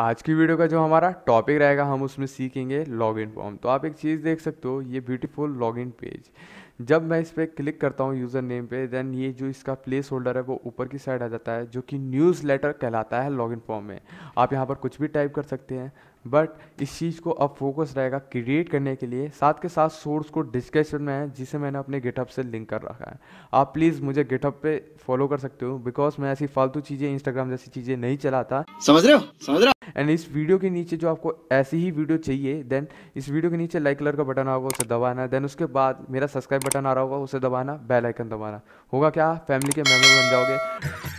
आज की वीडियो का जो हमारा टॉपिक रहेगा हम उसमें सीखेंगे लॉगिन फॉर्म तो आप एक चीज़ देख सकते हो ये ब्यूटीफुल लॉगिन पेज जब मैं इस पर क्लिक करता हूँ यूज़र नेम पे देन ये जो इसका प्लेस होल्डर है वो ऊपर की साइड आ जाता है जो कि न्यूज़ लेटर कहलाता है लॉगिन फॉर्म में आप यहाँ पर कुछ भी टाइप कर सकते हैं बट इस चीज़ को अब फोकस रहेगा क्रिएट करने के लिए साथ के साथ सोर्स को डिस्कशन में है जिसे मैंने अपने गिटअप से लिंक कर रखा है आप प्लीज़ मुझे गिटअप पे फॉलो कर सकते हो बिकॉज मैं ऐसी फालतू चीज़ें इंस्टाग्राम जैसी चीज़ें नहीं चलाता समझ रहे हो समझ रहे हो एंड इस वीडियो के नीचे जो आपको ऐसी ही वीडियो चाहिए देन इस वीडियो के नीचे लाइक कलर का बटन होगा उसे दबाना देन उसके बाद मेरा सब्सक्राइब बटन आ रहा होगा उसे दबाना बेल आइकन दबाना होगा क्या फैमिली के मेम्बर बन जाओगे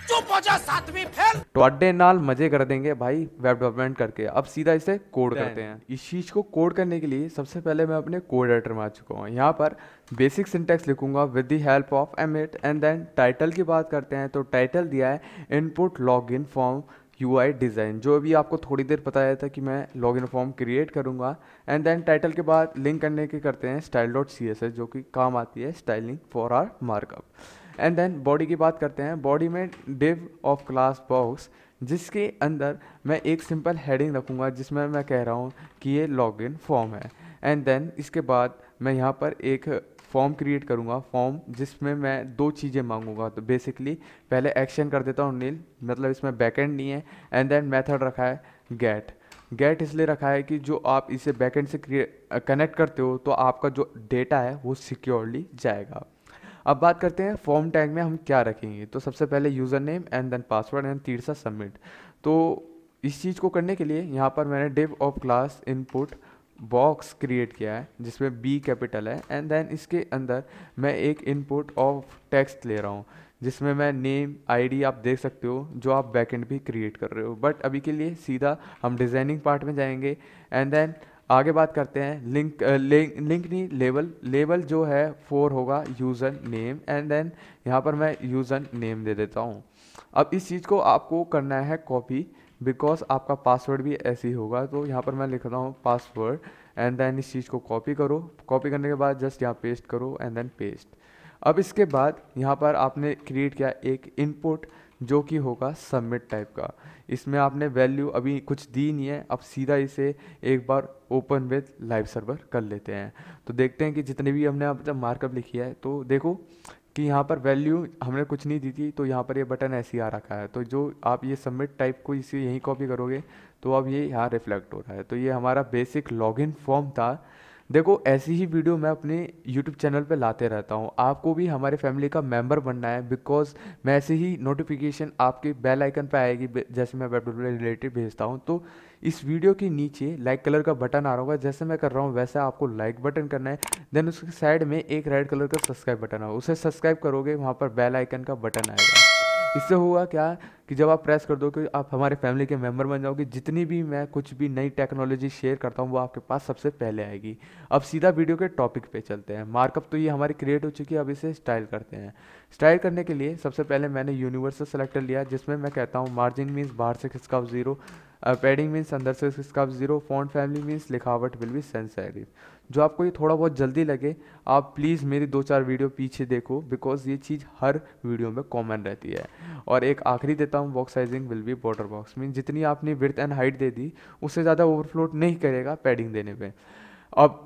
तो नाल मजे कर देंगे भाई वेब डेवलपमेंट करके अब सीधा इसे कोड करते हैं इस चीज को कोड करने के लिए सबसे पहले मैं अपने कोड एडिटर में आ चुका हूँ यहाँ पर बेसिक सिंटेक्स लिखूंगा with the help of M and then title की बात करते हैं तो टाइटल दिया है input log in form U I design जो अभी आपको थोड़ी देर बताया था कि मैं लॉग इन फॉर्म क्रिएट करूँगा एंड देन टाइटल के बाद लिंक करने के करते हैं style dot C S S जो कि काम आती है styling for our markup and then body की बात करते हैं बॉडी में डिव ऑफ क्लास बॉक्स जिसके अंदर मैं एक सिंपल हेडिंग रखूँगा जिसमें मैं कह रहा हूँ कि ये लॉग इन फॉर्म है एंड देन इसके बाद मैं यहाँ पर एक फॉर्म क्रिएट करूँगा फॉर्म जिसमें मैं दो चीज़ें मांगूंगा तो बेसिकली पहले एक्शन कर देता हूँ नील मतलब इसमें बैकेंड नहीं है एंड देन मेथड रखा है गेट गेट इसलिए रखा है कि जो आप इसे बैकेंड से कनेक्ट करते हो तो आपका जो डेटा है वो सिक्योरली जाएगा अब बात करते हैं फॉर्म टैग में हम क्या रखेंगे तो सबसे पहले user name and then password and तीसरा सबमिट तो इस चीज़ को करने के लिए यहाँ पर मैंने div of class input box create किया है जिसमें बी कैपिटल है एंड देन इसके अंदर मैं एक इनपुट ऑफ टेक्स्ट ले रहा हूँ जिसमें मैं नेम आईडी आप देख सकते हो जो आप बैकएंड भी क्रिएट कर रहे हो बट अभी के लिए सीधा हम डिज़ाइनिंग पार्ट में जाएंगे एंड देन आगे बात करते हैं लिंक लिंक लिंक नहीं लेवल लेवल जो है फोर होगा यूज़र नेम एंड देन यहाँ पर मैं यूज़र नेम दे देता हूँ अब इस चीज़ को आपको करना है कॉपी बिकॉज आपका पासवर्ड भी ऐसे ही होगा तो यहाँ पर मैं लिख रहा हूँ पासवर्ड एंड देन इस चीज़ को कॉपी करो कॉपी करने के बाद जस्ट यहाँ पेस्ट करो एंड देन पेस्ट अब इसके बाद यहाँ पर आपने क्रिएट किया एक इनपुट जो कि होगा सबमिट टाइप का इसमें आपने वैल्यू अभी कुछ दी नहीं है अब सीधा इसे एक बार ओपन विद लाइव सर्वर कर लेते हैं तो देखते हैं कि जितने भी हमने अब मार्कअप लिखी है तो देखो कि यहाँ पर वैल्यू हमने कुछ नहीं दी थी तो यहाँ पर ये यह बटन ऐसे ही आ रखा है तो जो आप ये सबमिट टाइप को इसे यहीं कॉपी करोगे तो अब ये यहाँ रिफ्लेक्ट हो रहा है तो ये हमारा बेसिक लॉगिन फॉर्म था देखो ऐसी ही वीडियो मैं अपने यूट्यूब चैनल पे लाते रहता हूँ आपको भी हमारे फैमिली का मेम्बर बनना है बिकॉज मैं ऐसे ही नोटिफिकेशन आपके बेल आइकन पे आएगी जैसे मैं वेब रिलेटेड भेजता हूँ तो इस वीडियो के नीचे लाइक कलर का बटन आ रहा होगा जैसे मैं कर रहा हूँ वैसे आपको लाइक बटन करना है देन उसके साइड में एक रेड कलर का सब्सक्राइब बटन आ उसे सब्सक्राइब करोगे वहाँ पर बेल आइकन का बटन आएगा इससे हुआ क्या कि जब आप प्रेस कर दो कि आप हमारे फैमिली के मेम्बर बन जाओगे जितनी भी मैं कुछ भी नई टेक्नोलॉजी शेयर करता हूँ वो आपके पास सबसे पहले आएगी अब सीधा वीडियो के टॉपिक पे चलते हैं मार्कअप तो ये हमारी क्रिएट हो चुकी है अब इसे स्टाइल करते हैं स्टाइल करने के लिए सबसे पहले मैंने यूनिवर्सल सेलेक्टर लिया जिसमें मैं कहता हूँ मार्जिन मीन्स बाहर से खिसका जीरो पैडिंग मीन्स अंदर से खिसका जीरो फॉन्ट फैमिली मीन्स लिखावट विल बी सेंस जो आपको ये थोड़ा बहुत जल्दी लगे आप प्लीज़ मेरी दो चार वीडियो पीछे देखो बिकॉज ये चीज़ हर वीडियो में कॉमन रहती है और एक आखिरी देता हूँ box sizing will be border box mean जितनी आपने विर्थ एंड हाइट दे दी उससे ज़्यादा ओवरफ्लोट नहीं करेगा पैडिंग देने पर अब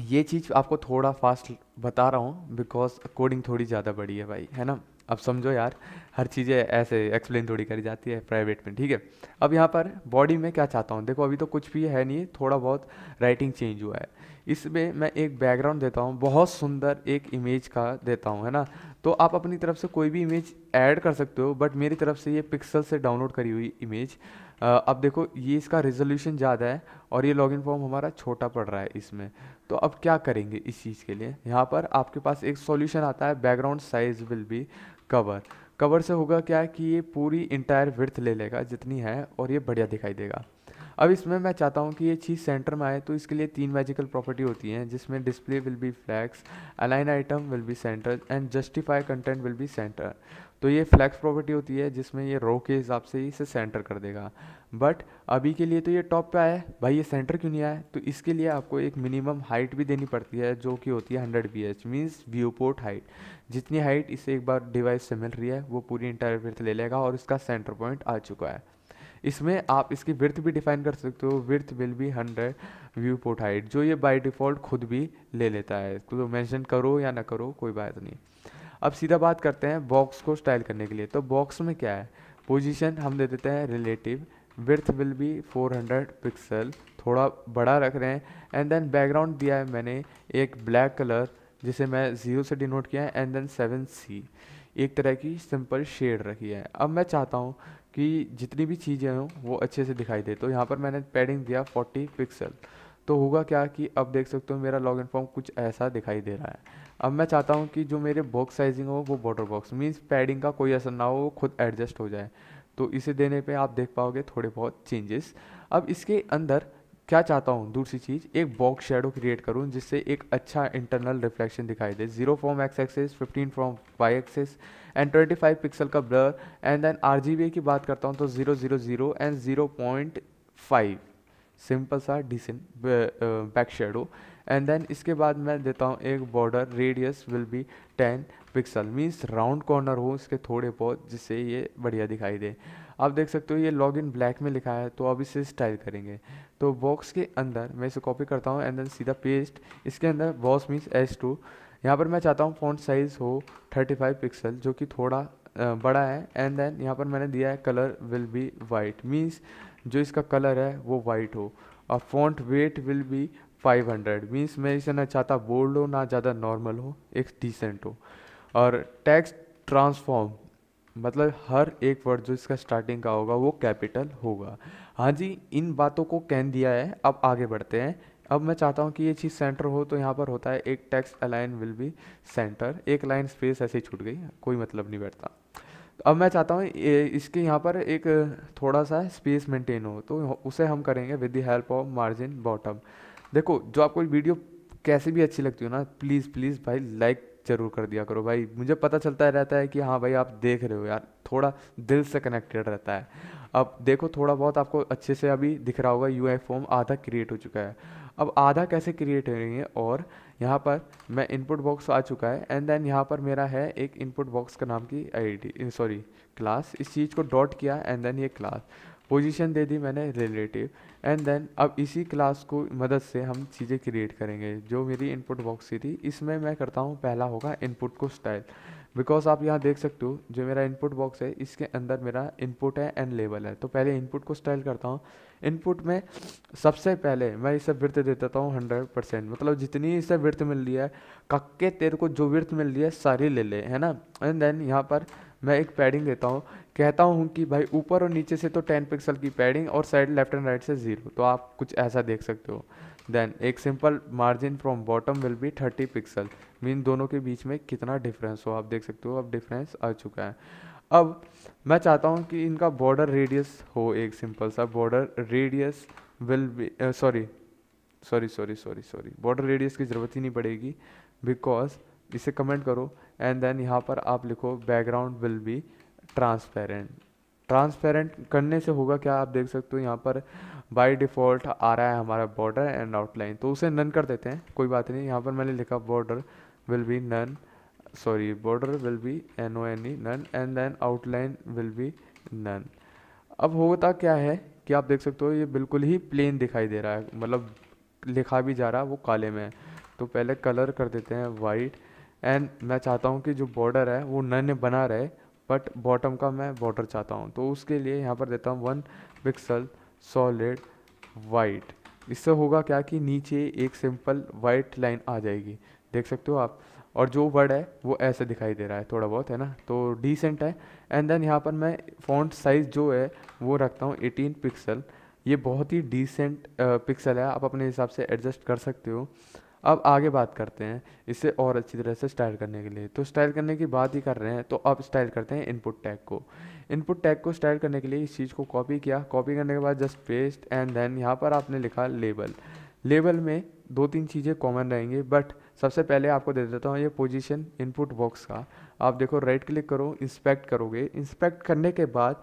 ये चीज़ आपको थोड़ा फास्ट बता रहा हूँ बिकॉज कोडिंग थोड़ी ज़्यादा बड़ी है भाई है ना अब समझो यार हर चीज़ें ऐसे एक्सप्लेन थोड़ी करी जाती है प्राइवेट में ठीक है अब यहाँ पर बॉडी में क्या चाहता हूँ देखो अभी तो कुछ भी है नहीं है थोड़ा बहुत राइटिंग चेंज हुआ है इसमें मैं एक बैकग्राउंड देता हूँ बहुत सुंदर एक इमेज का देता हूँ है ना तो आप अपनी तरफ से कोई भी इमेज ऐड कर सकते हो बट मेरी तरफ से ये पिक्सल से डाउनलोड करी हुई इमेज अब देखो ये इसका रिजोल्यूशन ज़्यादा है और ये लॉगिन फॉर्म हमारा छोटा पड़ रहा है इसमें तो अब क्या करेंगे इस चीज़ के लिए यहाँ पर आपके पास एक सॉल्यूशन आता है background size will be cover cover से होगा क्या है कि ये पूरी इंटायर विर्थ ले लेगा जितनी है और ये बढ़िया दिखाई देगा अब इसमें मैं चाहता हूँ कि ये चीज़ सेंटर में आए तो इसके लिए तीन मैजिकल प्रॉपर्टी होती हैं जिसमें display will be flex align item will be centre and justify content will be centre तो ये फ्लैक्स प्रॉपर्टी होती है जिसमें ये रो के हिसाब से ही इसे सेंटर कर देगा बट अभी के लिए तो ये टॉप पे आया है भाई ये सेंटर क्यों नहीं आया तो इसके लिए आपको एक मिनिमम हाइट भी देनी पड़ती है जो कि होती है hundred V H means viewport height जितनी हाइट इसे एक बार डिवाइस से मिल रही है वो पूरी इंटायर वर्थ ले लेगा और इसका सेंटर पॉइंट आ चुका है इसमें आप इसकी विर्थ भी डिफाइन कर सकते हो width will be hundred viewport height जो ये बाई डिफ़ॉल्ट खुद भी ले लेता है तो मेंशन करो या ना करो कोई बात नहीं अब सीधा बात करते हैं बॉक्स को स्टाइल करने के लिए तो बॉक्स में क्या है पोजीशन हम दे देते हैं relative width will be 400 pixel थोड़ा बड़ा रख रहे हैं एंड देन बैकग्राउंड दिया है मैंने एक ब्लैक कलर जिसे मैं ज़ीरो से डिनोट किया है एंड देन सेवन सी एक तरह की सिंपल शेड रखी है अब मैं चाहता हूँ कि जितनी भी चीज़ें हों वो अच्छे से दिखाई दे तो यहाँ पर मैंने पैडिंग दिया 40 पिक्सल तो होगा क्या कि अब देख सकते हो मेरा लॉगिन फॉर्म कुछ ऐसा दिखाई दे रहा है अब मैं चाहता हूँ कि जो मेरे बॉक्स साइजिंग हो वो बॉर्डर बॉक्स मीन्स पैडिंग का कोई असर ना हो वो खुद एडजस्ट हो जाए तो इसे देने पे आप देख पाओगे थोड़े बहुत चेंजेस अब इसके अंदर क्या चाहता हूँ दूसरी चीज़ एक बॉक्स शेडो क्रिएट करूँ जिससे एक अच्छा इंटरनल रिफ्लेक्शन दिखाई दे zero from X axis fifteen from Y axis and twenty five pixel का ब्लर एंड देन आर की बात करता हूँ तो zero zero zero and zero point five simple सा decent back shadow and then इसके बाद मैं देता हूँ एक border radius will be ten pixel means round corner हो इसके थोड़े बहुत जिससे ये बढ़िया दिखाई दे आप देख सकते हो ये लॉग इन ब्लैक में लिखा है तो अब इसे स्टाइल करेंगे तो बॉक्स के अंदर मैं इसे कॉपी करता हूँ एंड देन सीधा पेस्ट इसके अंदर बॉक्स मीन्स एस टू यहाँ पर मैं चाहता हूँ फॉन्ट साइज़ हो 35 पिक्सल जो कि थोड़ा बड़ा है एंड देन यहाँ पर मैंने दिया है colour will be white means जो इसका कलर है वो वाइट हो और font weight will be 500 hundred means मैं इसे ना चाहता बोल्ड हो ना ज़्यादा नॉर्मल हो एक डिसेंट हो और टैक्स ट्रांसफॉर्म मतलब हर एक वर्ड जो इसका स्टार्टिंग का होगा वो कैपिटल होगा हाँ जी इन बातों को कह दिया है अब आगे बढ़ते हैं अब मैं चाहता हूँ कि ये चीज़ सेंटर हो तो यहाँ पर होता है एक text align will be centre एक लाइन स्पेस ऐसे ही छूट गई कोई मतलब नहीं बैठता अब मैं चाहता हूँ इसके यहाँ पर एक थोड़ा सा स्पेस मेंटेन हो तो उसे हम करेंगे with the help of margin bottom देखो जो आपको वीडियो कैसे भी अच्छी लगती हो ना प्लीज़ प्लीज़ भाई लाइक जरूर कर दिया करो भाई मुझे पता चलता रहता है कि हाँ भाई आप देख रहे हो यार थोड़ा दिल से कनेक्टेड रहता है अब देखो थोड़ा बहुत आपको अच्छे से अभी दिख रहा होगा यू फॉर्म आधा क्रिएट हो चुका है अब आधा कैसे क्रिएट हो रही है और यहाँ पर मैं इनपुट बॉक्स आ चुका है एंड देन यहाँ पर मेरा है एक इनपुट बॉक्स का नाम की आई सॉरी क्लास इस चीज़ को डॉट किया एंड देन ये क्लास पोजीशन दे दी मैंने रिलेटिव एंड देन अब इसी क्लास को मदद से हम चीज़ें क्रिएट करेंगे जो मेरी इनपुट बॉक्स की थी इसमें मैं करता हूँ पहला होगा इनपुट को स्टाइल बिकॉज आप यहाँ देख सकते हो जो मेरा इनपुट बॉक्स है इसके अंदर मेरा इनपुट है एंड लेवल है तो पहले इनपुट को स्टाइल करता हूँ इनपुट में सबसे पहले मैं इसे वृत्त दे देता हूँ हंड्रेड परसेंट मतलब जितनी इसे वृत्त मिल रही है कक्के तेरे को जो वृत्त मिल रही है सारी ले ले है ना एंड देन यहाँ पर मैं एक पैडिंग देता हूँ कहता हूँ कि भाई ऊपर और नीचे से तो टेन पिक्सल की पैडिंग और साइड लेफ्ट एंड राइट से ज़ीरो तो आप कुछ ऐसा देख सकते हो देन एक simple margin from bottom will be thirty pixel mean दोनों के बीच में कितना डिफरेंस हो आप देख सकते हो अब डिफरेंस आ चुका है अब मैं चाहता हूँ कि इनका बॉर्डर रेडियस हो एक सिंपल सा border radius will be sorry sorry sorry sorry sorry border radius की ज़रूरत ही नहीं पड़ेगी बिकॉज इसे कमेंट करो एंड देन यहाँ पर आप लिखो background will be transparent transparent करने से होगा क्या आप देख सकते हो यहाँ पर बाय डिफ़ॉल्ट आ रहा है हमारा बॉर्डर एंड आउटलाइन तो उसे नन कर देते हैं कोई बात नहीं यहाँ पर मैंने लिखा border will be none sorry border will be N O N E none and then outline will be none अब होता क्या है कि आप देख सकते हो ये बिल्कुल ही प्लेन दिखाई दे रहा है मतलब लिखा भी जा रहा है वो काले में है तो पहले कलर कर देते हैं वाइट एंड मैं चाहता हूँ कि जो बॉर्डर है वो नन बना रहे बट बॉटम का मैं बॉर्डर चाहता हूँ तो उसके लिए यहाँ पर देता हूँ वन पिक्सल सॉलिड वाइट इससे होगा क्या कि नीचे एक सिंपल वाइट लाइन आ जाएगी देख सकते हो आप और जो वर्ड है वो ऐसे दिखाई दे रहा है थोड़ा बहुत है ना तो डिसेंट है एंड देन यहाँ पर मैं फॉन्ट साइज़ जो है वो रखता हूँ एटीन पिक्सल ये बहुत ही डिसेंट पिक्सल है आप अपने हिसाब से एडजस्ट कर सकते हो अब आगे बात करते हैं इसे और अच्छी तरह से स्टाइल करने के लिए तो स्टाइल करने की बात ही कर रहे हैं तो अब स्टाइल करते हैं इनपुट टैग को इनपुट टैग को स्टाइल करने के लिए इस चीज़ को कॉपी किया कॉपी करने के बाद जस्ट पेस्ट एंड देन यहाँ पर आपने लिखा लेबल लेबल में दो तीन चीज़ें कॉमन रहेंगी बट सबसे पहले आपको दे देता हूँ ये पोजीशन इनपुट बॉक्स का आप देखो राइट क्लिक करो इंस्पेक्ट करोगे इंस्पेक्ट करने के बाद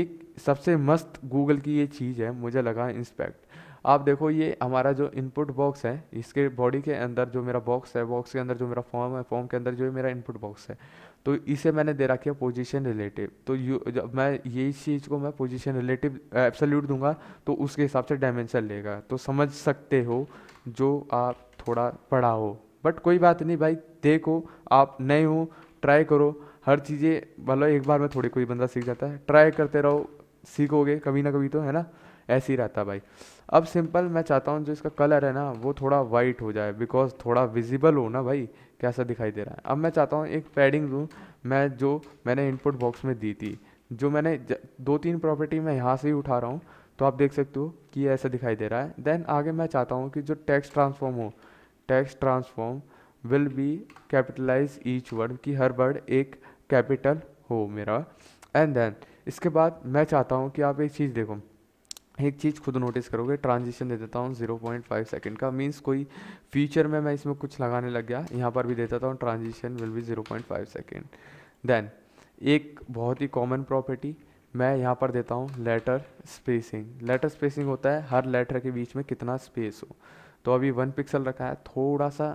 एक सबसे मस्त गूगल की ये चीज़ है मुझे लगा इंस्पेक्ट आप देखो ये हमारा जो इनपुट बॉक्स है इसके बॉडी के अंदर जो मेरा बॉक्स है बॉक्स के अंदर जो मेरा फॉर्म है फॉर्म के अंदर जो मेरा इनपुट बॉक्स है तो इसे मैंने दे रखी है पोजीशन रिलेटिव तो यू जब मैं ये चीज़ को मैं पोजीशन रिलेटिव एब्सोल्यूट दूंगा तो उसके हिसाब से डायमेंशन लेगा तो समझ सकते हो जो आप थोड़ा पढ़ा हो बट कोई बात नहीं भाई देखो आप नए हो ट्राई करो हर चीज़ें मतलब एक बार में थोड़ी कोई बंदा सीख जाता है ट्राई करते रहो सीखोगे कभी ना कभी तो है ना ऐसे ही रहता भाई अब सिंपल मैं चाहता हूँ जो इसका कलर है ना वो थोड़ा वाइट हो जाए बिकॉज थोड़ा विजिबल हो ना भाई कैसा दिखाई दे रहा है अब मैं चाहता हूँ एक पैडिंग दूँ मैं जो मैंने इनपुट बॉक्स में दी थी जो मैंने दो तीन प्रॉपर्टी मैं यहाँ से ही उठा रहा हूँ तो आप देख सकते हो कि ऐसा दिखाई दे रहा है देन आगे मैं चाहता हूँ कि जो टैक्स ट्रांसफॉर्म हो text transform will be capitalize each word कि हर वर्ड एक कैपिटल हो मेरा एंड देन इसके बाद मैं चाहता हूँ कि आप एक चीज़ देखो एक चीज़ खुद नोटिस करोगे ट्रांजिशन दे देता हूँ जीरो पॉइंट फाइव सेकेंड का मीन्स कोई फ्यूचर में मैं इसमें कुछ लगाने लग गया यहाँ पर भी दे देता हूँ transition will be zero point five second then एक बहुत ही कॉमन प्रॉपर्टी मैं यहाँ पर देता हूँ लेटर स्पेसिंग लेटर स्पेसिंग होता है हर लेटर के बीच में कितना स्पेस हो तो अभी वन पिक्सल रखा है थोड़ा सा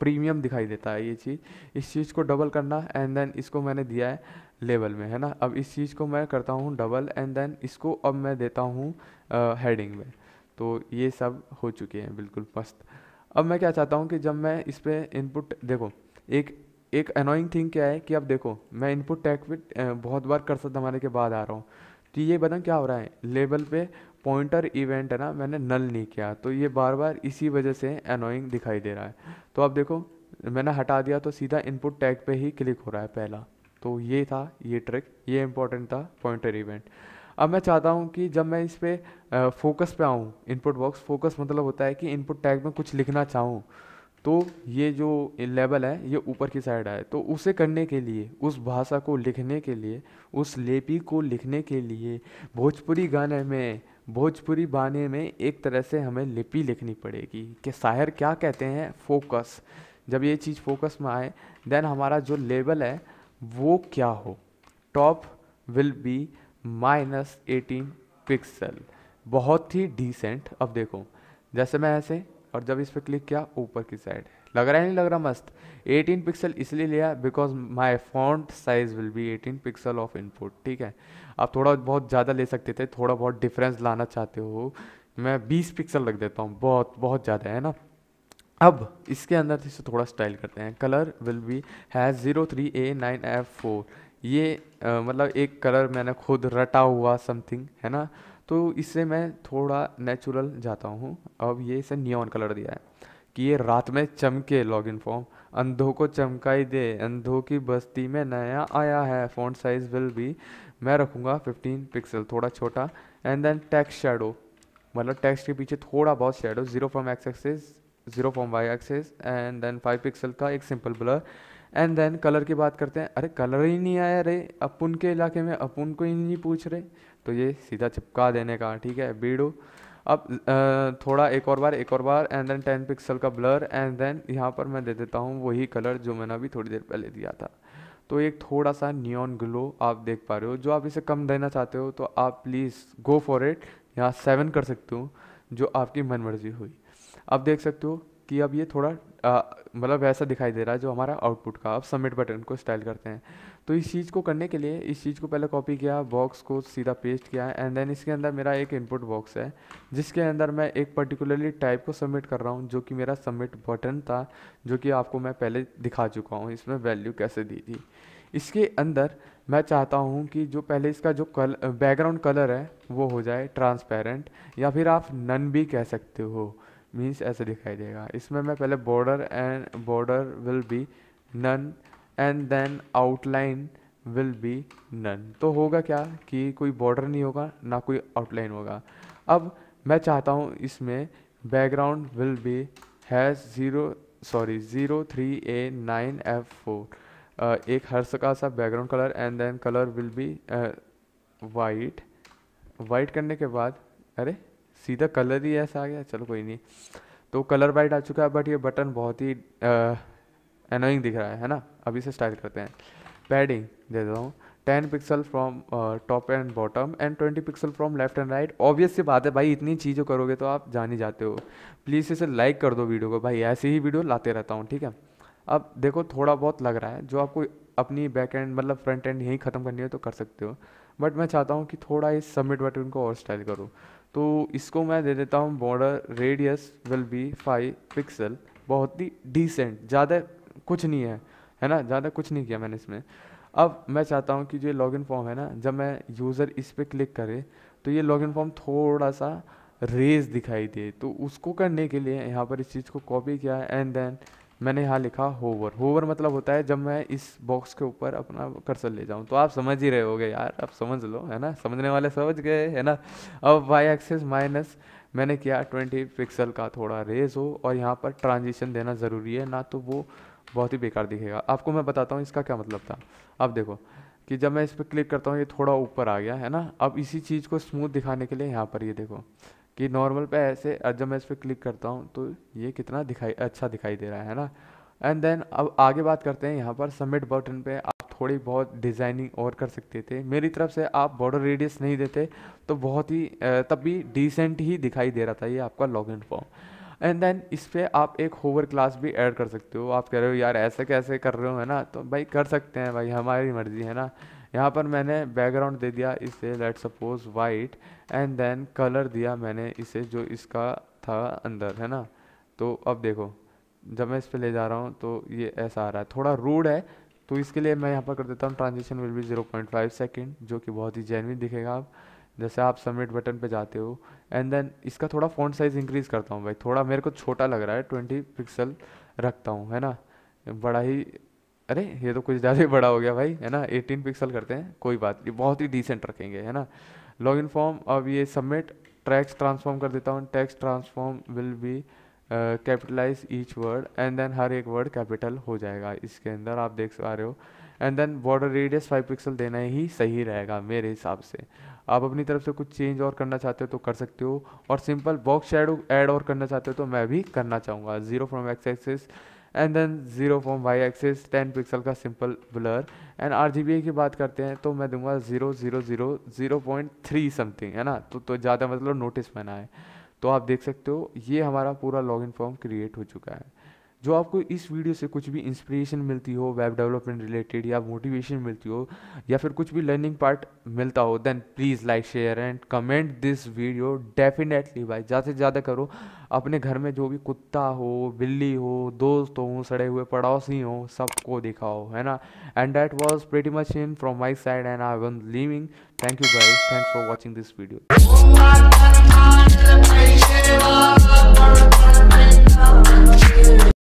प्रीमियम दिखाई देता है ये चीज़ इस चीज़ को डबल करना एंड देन इसको मैंने दिया है लेवल में है ना अब इस चीज़ को मैं करता हूँ डबल एंड देन इसको अब मैं देता हूँ हेडिंग में तो ये सब हो चुके हैं बिल्कुल मस्त अब मैं क्या चाहता हूँ कि जब मैं इस पर इनपुट देखो एक एक अनोइंग थिंग क्या है कि अब देखो मैं इनपुट टैग पे बहुत बार कर्सर दबाने के बाद आ रहा हूँ तो ये बदन क्या हो रहा है लेबल पे पॉइंटर इवेंट है ना मैंने नल नहीं किया तो ये बार बार इसी वजह से अनोइंग दिखाई दे रहा है तो आप देखो मैंने हटा दिया तो सीधा इनपुट टैग पे ही क्लिक हो रहा है पहला तो ये था ये ट्रिक ये इंपॉर्टेंट था पॉइंटर इवेंट अब मैं चाहता हूँ कि जब मैं इस पर फोकस पे आऊँ इनपुट बॉक्स फोकस मतलब होता है कि इनपुट टैग में कुछ लिखना चाहूँ तो ये जो लेवल है ये ऊपर की साइड आए तो उसे करने के लिए उस भाषा को लिखने के लिए उस लेपी को लिखने के लिए भोजपुरी गाने में भोजपुरी बाने में एक तरह से हमें लिपि लिखनी पड़ेगी कि शायर क्या कहते हैं फोकस जब ये चीज़ फोकस में आए देन हमारा जो लेबल है वो क्या हो top will be minus eighteen pixel बहुत ही डिसेंट अब देखो जैसे मैं ऐसे और जब इस पर क्लिक किया ऊपर की साइड लग रहा है नहीं लग रहा मस्त 18 पिक्सल इसलिए लिया because my font size will be 18 pixel of input ठीक है आप थोड़ा बहुत ज़्यादा ले सकते थे थोड़ा बहुत डिफरेंस लाना चाहते हो मैं 20 पिक्सल रख देता हूँ बहुत बहुत ज़्यादा है ना अब इसके अंदर इसे थोड़ा स्टाइल करते हैं colour will be hash zero three A nine F four ये आ, मतलब एक कलर मैंने खुद रटा हुआ समथिंग है ना तो इससे मैं थोड़ा नेचुरल जाता हूँ अब ये इसे नियॉन कलर दिया है कि ये रात में चमके लॉगिन फॉर्म अंधों को चमकाई दे अंधों की बस्ती में नया आया है फ़ॉन्ट साइज़ विल भी मैं रखूँगा 15 पिक्सल थोड़ा छोटा एंड देन टेक्स्ट शेडो मतलब टेक्स्ट के पीछे थोड़ा बहुत shadow zero from X axis zero from Y axis and then five pixel का एक simple blur and then colour की बात करते हैं अरे कलर ही नहीं आया रे अपन के इलाके में अपन को ही नहीं पूछ रहे तो ये सीधा चिपका देने का ठीक है बीड़ो अब थोड़ा एक और बार एक और बार एंड देन टेन पिक्सल का ब्लर एंड देन यहाँ पर मैं दे देता हूँ वही कलर जो मैंने अभी थोड़ी देर पहले दिया था तो एक थोड़ा सा नियॉन ग्लो आप देख पा रहे हो जो आप इसे कम देना चाहते हो तो आप प्लीज़ गो फॉर इट यहाँ सेवन कर सकते हो जो आपकी मन मर्जी हुई आप देख सकते हो कि अब ये थोड़ा मतलब वैसा दिखाई दे रहा है जो हमारा आउटपुट का आप सबमिट बटन को स्टाइल करते हैं तो इस चीज़ को करने के लिए इस चीज़ को पहले कॉपी किया बॉक्स को सीधा पेस्ट किया एंड देन इसके अंदर मेरा एक इनपुट बॉक्स है जिसके अंदर मैं एक पर्टिकुलरली टाइप को सबमिट कर रहा हूँ जो कि मेरा सबमिट बटन था जो कि आपको मैं पहले दिखा चुका हूँ इसमें वैल्यू कैसे दी थी इसके अंदर मैं चाहता हूँ कि जो पहले इसका जो कल बैकग्राउंड कलर है वो हो जाए ट्रांसपेरेंट या फिर आप नन भी कह सकते हो मीन्स ऐसे दिखाई देगा इसमें मैं पहले border and border will be none and then outline will be none तो होगा क्या कि कोई बॉर्डर नहीं होगा ना कोई आउटलाइन होगा अब मैं चाहता हूँ इसमें background will be hash zero sorry zero three A nine F four एक हर सका सा background colour and then colour will be white white करने के बाद अरे सीधा कलर ही ऐसा आ गया चलो कोई नहीं तो कलर वाइट आ चुका है बट ये बटन बहुत ही uh, एनोइंग दिख रहा है है ना अभी से स्टाइल करते हैं पैडिंग दे देता हूँ ten pixel from top and bottom and twenty pixel from left and right obvious सी बात है भाई इतनी चीज़ें करोगे तो आप जान ही जाते हो प्लीज़ इसे लाइक कर दो वीडियो को भाई ऐसे ही वीडियो लाते रहता हूँ ठीक है अब देखो थोड़ा बहुत लग रहा है जो आपको अपनी बैक एंड मतलब फ्रंट एंड यहीं ख़त्म करनी है तो कर सकते हो बट मैं चाहता हूँ कि थोड़ा इस सबमिट बटन को और स्टाइल करूँ तो इसको मैं दे देता हूँ border radius will be five pixel बहुत ही डिसेंट ज़्यादा कुछ नहीं है है ना ज़्यादा कुछ नहीं किया मैंने इसमें अब मैं चाहता हूँ कि जो ये लॉगिन फॉर्म है ना जब मैं यूज़र इस पर क्लिक करे तो ये लॉगिन फॉर्म थोड़ा सा रेज दिखाई दे तो उसको करने के लिए यहाँ पर इस चीज़ को कॉपी किया एंड देन मैंने यहाँ लिखा होवर होवर मतलब होता है जब मैं इस बॉक्स के ऊपर अपना कर्सर ले जाऊँ तो आप समझ ही रहे हो यार आप समझ लो है ना समझने वाले समझ गए है ना अब वाई एक्सेस माइनस मैंने किया 20 पिक्सल का थोड़ा रेज हो और यहाँ पर ट्रांजिशन देना ज़रूरी है ना तो वो बहुत ही बेकार दिखेगा आपको मैं बताता हूँ इसका क्या मतलब था अब देखो कि जब मैं इस पर क्लिक करता हूँ ये थोड़ा ऊपर आ गया है ना अब इसी चीज़ को स्मूथ दिखाने के लिए यहाँ पर ये देखो कि नॉर्मल पे ऐसे जब मैं इस पर क्लिक करता हूँ तो ये कितना दिखाई अच्छा दिखाई दे रहा है ना एंड देन अब आगे बात करते हैं यहाँ पर सबमिट बटन पे आप थोड़ी बहुत डिज़ाइनिंग और कर सकते थे मेरी तरफ से आप बॉर्डर रेडियस नहीं देते तो बहुत ही तब भी डिसेंट ही दिखाई दे रहा था ये आपका इन फॉर्म एंड देन इस पर आप एक होवर क्लास भी ऐड कर सकते हो आप कह रहे हो यार ऐसे कैसे कर रहे हो है ना तो भाई कर सकते हैं भाई हमारी मर्ज़ी है ना यहाँ पर मैंने बैकग्राउंड दे दिया इसे let suppose white and then colour दिया मैंने इसे जो इसका था अंदर है ना तो अब देखो जब मैं इस पर ले जा रहा हूँ तो ये ऐसा आ रहा है थोड़ा रूड है तो इसके लिए मैं यहाँ पर कर देता हूँ transition will be zero point five second जो कि बहुत ही जेनविन दिखेगा आप जैसे आप सबमिट बटन पे जाते हो एंड देन इसका थोड़ा फ़ॉन्ट साइज़ इंक्रीज़ करता हूँ भाई थोड़ा मेरे को छोटा लग रहा है ट्वेंटी पिक्सल रखता हूँ है ना बड़ा ही अरे ये तो कुछ ज़्यादा ही बड़ा हो गया भाई है ना एटीन पिक्सल करते हैं कोई बात नहीं बहुत ही डिसेंट रखेंगे है ना लॉग इन फॉर्म अब ये सबमिट ट्रैक्स ट्रांसफॉर्म कर देता हूँ text transform will be capitalize each word and then हर एक वर्ड कैपिटल हो जाएगा इसके अंदर आप देख पा रहे हो and then border radius five pixel देना ही सही रहेगा मेरे हिसाब से आप अपनी तरफ से कुछ चेंज और करना चाहते हो तो कर सकते हो और सिंपल बॉक्स शेडो ऐड और करना चाहते हो तो मैं भी करना चाहूँगा zero from X axis and then zero from Y axis ten pixel का simple blur and R G B की बात करते हैं तो मैं दूंगा zero zero zero zero point three something है ना तो तो ज़्यादा मतलब नोटिस ना है तो आप देख सकते हो ये हमारा पूरा लॉग इन फॉर्म क्रिएट हो चुका है जो आपको इस वीडियो से कुछ भी इंस्पिरेशन मिलती हो वेब डेवलपमेंट रिलेटेड या मोटिवेशन मिलती हो या फिर कुछ भी लर्निंग पार्ट मिलता हो then please like share and comment this video definitely भाई ज़्यादा से ज़्यादा करो अपने घर में जो भी कुत्ता हो बिल्ली हो दोस्त हो सड़े हुए पड़ोसी हो सबको दिखाओ है ना and that was pretty much in from my side and I one living thank you guys thanks for watching this video